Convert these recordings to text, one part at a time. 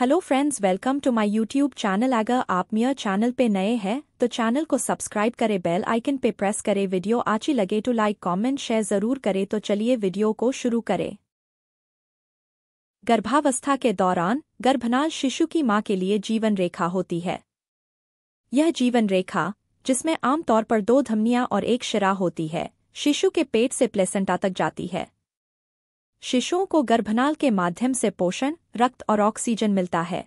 hello friends welcome to my YouTube channel अगर आप मेरा चैनल पे नए हैं तो चैनल को सब्सक्राइब करें बेल आइकन पे प्रेस करें वीडियो अच्छी लगे तो लाइक कमेंट शेयर ज़रूर करें तो चलिए वीडियो को शुरू करें गर्भावस्था के दौरान गर्भनाल शिशु की माँ के लिए जीवन रेखा होती है यह जीवन रेखा जिसमें आमतौर पर दो धमनियां और एक शिरा होती है शिशु के पेट से प्लेसेंटा तक जाती है शिशुओं को गर्भनाल के माध्यम से पोषण रक्त और ऑक्सीजन मिलता है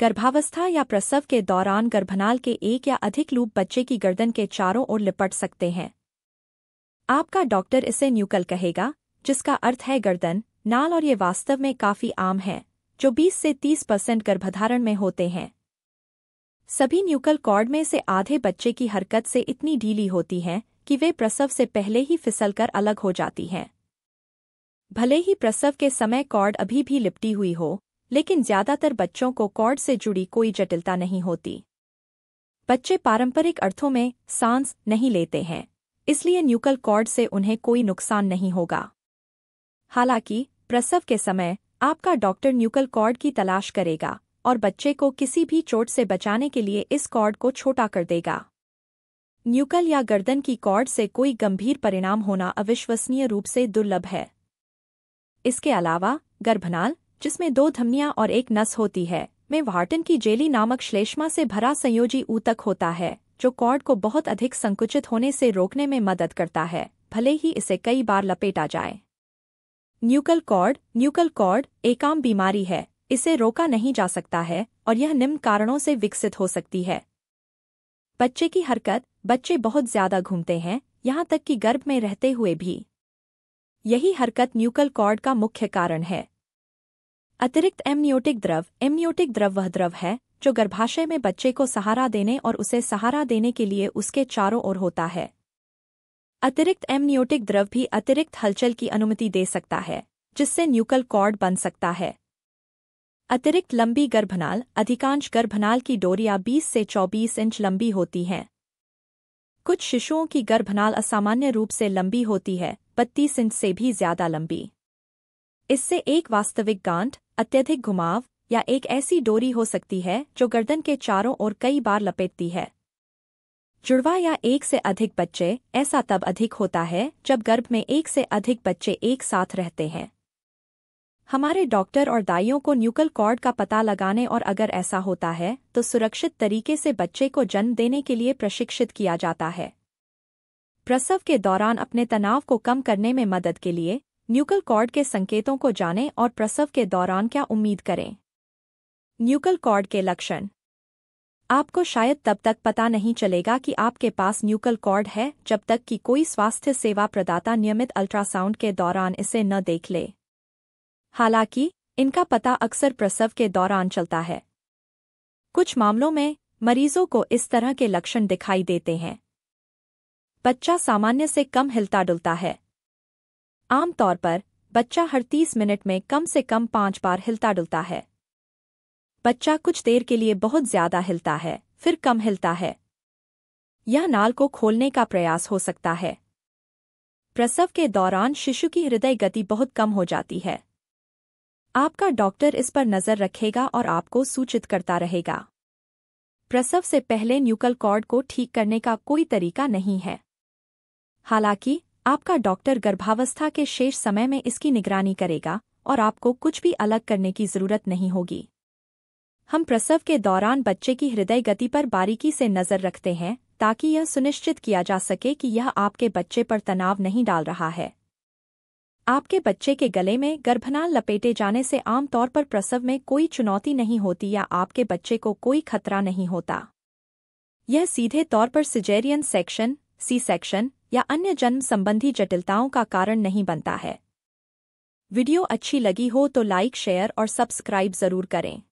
गर्भावस्था या प्रसव के दौरान गर्भनाल के एक या अधिक लूप बच्चे की गर्दन के चारों ओर लिपट सकते हैं आपका डॉक्टर इसे न्यूकल कहेगा जिसका अर्थ है गर्दन नाल और ये वास्तव में काफ़ी आम है जो 20 से 30 परसेंट गर्भधारण में होते हैं सभी न्यूकल कॉर्ड में से आधे बच्चे की हरकत से इतनी ढीली होती हैं कि वे प्रसव से पहले ही फिसलकर अलग हो जाती हैं भले ही प्रसव के समय कॉर्ड अभी भी लिपटी हुई हो लेकिन ज्यादातर बच्चों को कॉर्ड से जुड़ी कोई जटिलता नहीं होती बच्चे पारंपरिक अर्थों में सांस नहीं लेते हैं इसलिए न्यूकल कॉर्ड से उन्हें कोई नुकसान नहीं होगा हालांकि प्रसव के समय आपका डॉक्टर न्यूकल कॉर्ड की तलाश करेगा और बच्चे को किसी भी चोट से बचाने के लिए इस कॉर्ड को छोटा कर देगा न्यूकल या गर्दन की कॉर्ड से कोई गंभीर परिणाम होना अविश्वसनीय रूप से दुर्लभ है इसके अलावा गर्भनाल जिसमें दो धमनियां और एक नस होती है में वार्टन की जेली नामक श्लेष्मा से भरा संयोजी ऊतक होता है जो कॉर्ड को बहुत अधिक संकुचित होने से रोकने में मदद करता है भले ही इसे कई बार लपेटा जाए न्यूकल कॉर्ड न्यूकल कॉर्ड एक आम बीमारी है इसे रोका नहीं जा सकता है और यह निम्न कारणों से विकसित हो सकती है बच्चे की हरकत बच्चे बहुत ज्यादा घूमते हैं यहाँ तक कि गर्भ में रहते हुए भी यही हरकत न्यूकल कॉर्ड का मुख्य कारण है अतिरिक्त एमनियोटिक द्रव एमनियोटिक द्रव वह द्रव है जो गर्भाशय में बच्चे को सहारा देने और उसे सहारा देने के लिए उसके चारों ओर होता है अतिरिक्त एमनियोटिक द्रव भी अतिरिक्त हलचल की अनुमति दे सकता है जिससे न्यूकल कॉर्ड बन सकता है अतिरिक्त लंबी गर्भनाल अधिकांश गर्भनाल की डोरियां 20 से 24 इंच लंबी होती हैं कुछ शिशुओं की गर्भनाल असामान्य रूप से लंबी होती है बत्तीस इंच से भी ज्यादा लंबी इससे एक वास्तविक गांठ अत्यधिक घुमाव या एक ऐसी डोरी हो सकती है जो गर्दन के चारों ओर कई बार लपेटती है जुड़वा या एक से अधिक बच्चे ऐसा तब अधिक होता है जब गर्भ में एक से अधिक बच्चे एक साथ रहते हैं हमारे डॉक्टर और दाइयों को न्यूकल कॉर्ड का पता लगाने और अगर ऐसा होता है तो सुरक्षित तरीके से बच्चे को जन्म देने के लिए प्रशिक्षित किया जाता है प्रसव के दौरान अपने तनाव को कम करने में मदद के लिए न्यूकल कॉर्ड के संकेतों को जानें और प्रसव के दौरान क्या उम्मीद करें न्यूकल कॉर्ड के लक्षण आपको शायद तब तक पता नहीं चलेगा कि आपके पास न्यूकल कॉर्ड है जब तक कि कोई स्वास्थ्य सेवा प्रदाता नियमित अल्ट्रासाउंड के दौरान इसे न देख ले हालांकि इनका पता अक्सर प्रसव के दौरान चलता है कुछ मामलों में मरीजों को इस तरह के लक्षण दिखाई देते हैं बच्चा सामान्य से कम हिलता डुलता है आमतौर पर बच्चा हर तीस मिनट में कम से कम पांच बार हिलता डुलता है बच्चा कुछ देर के लिए बहुत ज्यादा हिलता है फिर कम हिलता है यह नाल को खोलने का प्रयास हो सकता है प्रसव के दौरान शिशु की हृदय गति बहुत कम हो जाती है आपका डॉक्टर इस पर नज़र रखेगा और आपको सूचित करता रहेगा प्रसव से पहले न्यूकल कॉर्ड को ठीक करने का कोई तरीका नहीं है हालांकि आपका डॉक्टर गर्भावस्था के शेष समय में इसकी निगरानी करेगा और आपको कुछ भी अलग करने की जरूरत नहीं होगी हम प्रसव के दौरान बच्चे की हृदय गति पर बारीकी से नज़र रखते हैं ताकि यह सुनिश्चित किया जा सके कि यह आपके बच्चे पर तनाव नहीं डाल रहा है आपके बच्चे के गले में गर्भनाल लपेटे जाने से आमतौर पर प्रसव में कोई चुनौती नहीं होती या आपके बच्चे को कोई खतरा नहीं होता यह सीधे तौर पर सिजेरियन सेक्शन सी सेक्शन या अन्य जन्म संबंधी जटिलताओं का कारण नहीं बनता है वीडियो अच्छी लगी हो तो लाइक शेयर और सब्सक्राइब जरूर करें